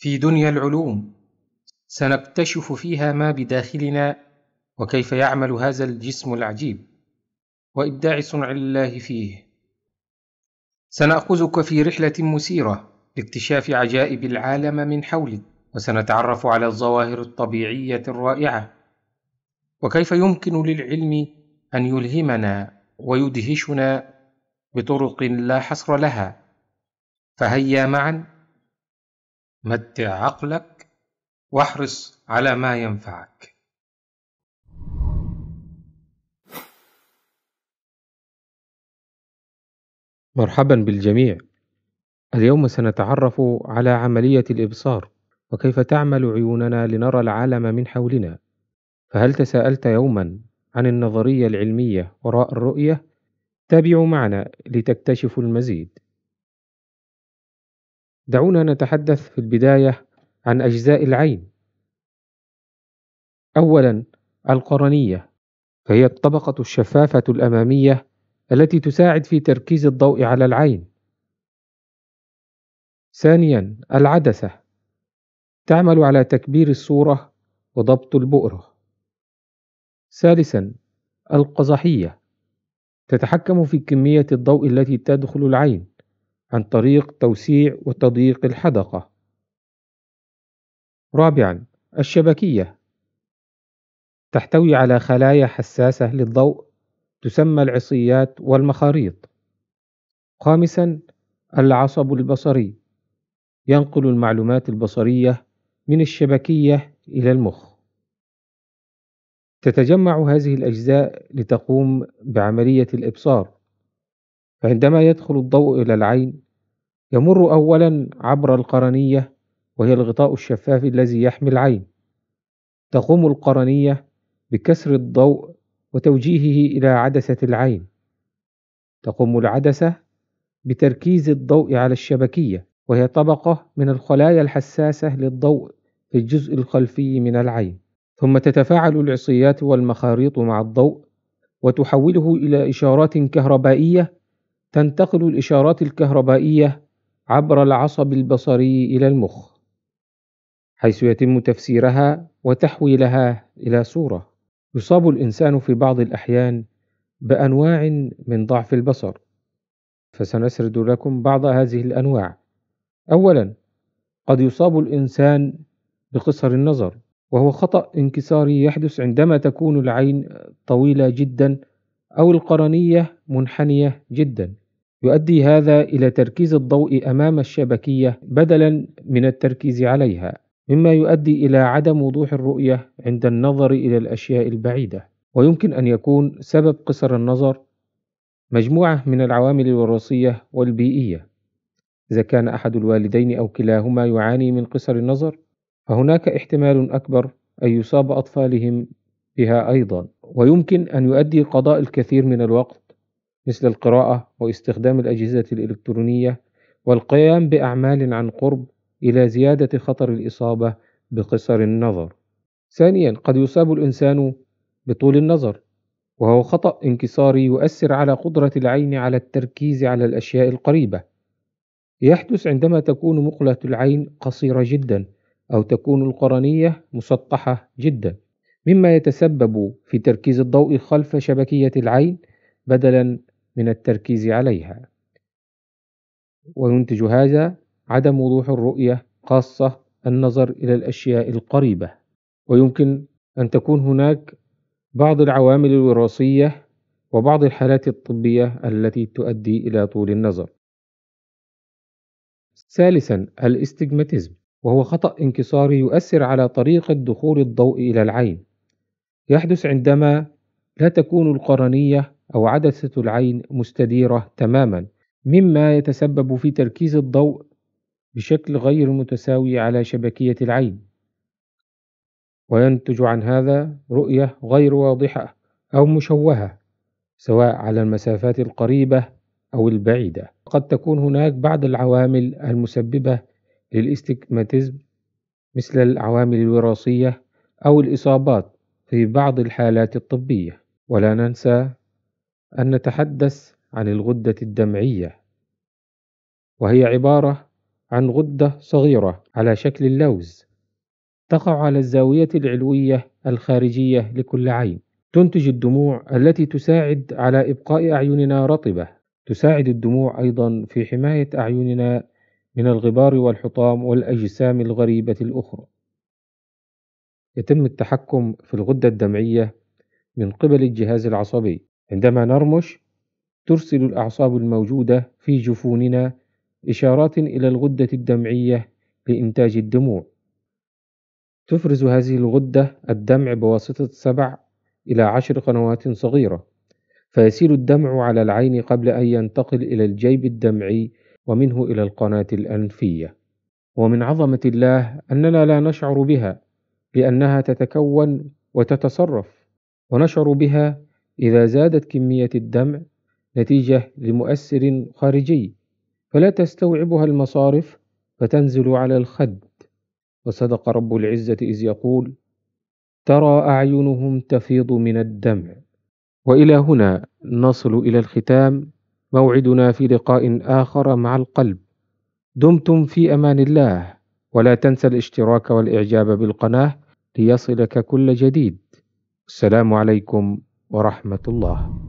في دنيا العلوم سنكتشف فيها ما بداخلنا وكيف يعمل هذا الجسم العجيب وابداع صنع الله فيه سناخذك في رحله مثيره لاكتشاف عجائب العالم من حولك وسنتعرف على الظواهر الطبيعيه الرائعه وكيف يمكن للعلم ان يلهمنا ويدهشنا بطرق لا حصر لها فهيا معا متع عقلك واحرص على ما ينفعك مرحبا بالجميع اليوم سنتعرف على عمليه الابصار وكيف تعمل عيوننا لنرى العالم من حولنا فهل تساءلت يوما عن النظريه العلميه وراء الرؤيه تابعوا معنا لتكتشفوا المزيد دعونا نتحدث في البداية عن أجزاء العين. أولاً القرنية، فهي الطبقة الشفافة الأمامية التي تساعد في تركيز الضوء على العين. ثانياً العدسة، تعمل على تكبير الصورة وضبط البؤرة. ثالثاً القزحية، تتحكم في كمية الضوء التي تدخل العين. عن طريق توسيع وتضييق الحدقة. رابعًا: الشبكية تحتوي على خلايا حساسة للضوء تسمى العصيات والمخاريط. خامسًا: العصب البصري ينقل المعلومات البصرية من الشبكية إلى المخ. تتجمع هذه الأجزاء لتقوم بعملية الإبصار فعندما يدخل الضوء إلى العين يمر أولا عبر القرنية وهي الغطاء الشفاف الذي يحمي العين تقوم القرنية بكسر الضوء وتوجيهه إلى عدسة العين تقوم العدسة بتركيز الضوء على الشبكية وهي طبقة من الخلايا الحساسة للضوء في الجزء الخلفي من العين ثم تتفاعل العصيات والمخاريط مع الضوء وتحوله إلى إشارات كهربائية تنتقل الإشارات الكهربائية عبر العصب البصري إلى المخ، حيث يتم تفسيرها وتحويلها إلى صورة. يصاب الإنسان في بعض الأحيان بأنواع من ضعف البصر، فسنسرد لكم بعض هذه الأنواع. أولاً، قد يصاب الإنسان بقصر النظر، وهو خطأ انكساري يحدث عندما تكون العين طويلة جدا أو القرنية منحنية جدا يؤدي هذا إلى تركيز الضوء أمام الشبكية بدلا من التركيز عليها مما يؤدي إلى عدم وضوح الرؤية عند النظر إلى الأشياء البعيدة ويمكن أن يكون سبب قصر النظر مجموعة من العوامل الوراثية والبيئية إذا كان أحد الوالدين أو كلاهما يعاني من قصر النظر فهناك احتمال أكبر أن يصاب أطفالهم فيها أيضا ويمكن أن يؤدي قضاء الكثير من الوقت مثل القراءة واستخدام الأجهزة الإلكترونية والقيام بأعمال عن قرب إلى زيادة خطر الإصابة بقصر النظر. ثانيا قد يصاب الإنسان بطول النظر وهو خطأ انكساري يؤثر على قدرة العين على التركيز على الأشياء القريبة. يحدث عندما تكون مقلة العين قصيرة جدا أو تكون القرنية مسطحة جدا مما يتسبب في تركيز الضوء خلف شبكية العين بدلا من التركيز عليها وينتج هذا عدم وضوح الرؤية خاصة النظر إلى الأشياء القريبة ويمكن أن تكون هناك بعض العوامل الوراثية وبعض الحالات الطبية التي تؤدي إلى طول النظر ثالثا الاستجماتيزم وهو خطأ انكساري يؤثر على طريقة دخول الضوء إلى العين يحدث عندما لا تكون القرنية أو عدسة العين مستديرة تماما مما يتسبب في تركيز الضوء بشكل غير متساوي على شبكية العين وينتج عن هذا رؤية غير واضحة أو مشوهة سواء على المسافات القريبة أو البعيدة قد تكون هناك بعض العوامل المسببة للاستكماتيزم مثل العوامل الوراثية أو الإصابات في بعض الحالات الطبية ولا ننسى أن نتحدث عن الغدة الدمعية وهي عبارة عن غدة صغيرة على شكل اللوز تقع على الزاوية العلوية الخارجية لكل عين تنتج الدموع التي تساعد على إبقاء أعيننا رطبة تساعد الدموع أيضا في حماية أعيننا من الغبار والحطام والأجسام الغريبة الأخرى يتم التحكم في الغدة الدمعية من قبل الجهاز العصبي عندما نرمش ترسل الأعصاب الموجودة في جفوننا إشارات إلى الغدة الدمعية لإنتاج الدموع تفرز هذه الغدة الدمع بواسطة سبع إلى عشر قنوات صغيرة فيسيل الدمع على العين قبل أن ينتقل إلى الجيب الدمعي ومنه إلى القناة الأنفية ومن عظمة الله أننا لا نشعر بها لأنها تتكون وتتصرف ونشعر بها إذا زادت كمية الدمع نتيجة لمؤثر خارجي فلا تستوعبها المصارف فتنزل على الخد وصدق رب العزة إذ يقول ترى أعينهم تفيض من الدمع وإلى هنا نصل إلى الختام موعدنا في لقاء آخر مع القلب دمتم في أمان الله ولا تنسى الاشتراك والإعجاب بالقناة ليصلك كل جديد السلام عليكم ورحمة الله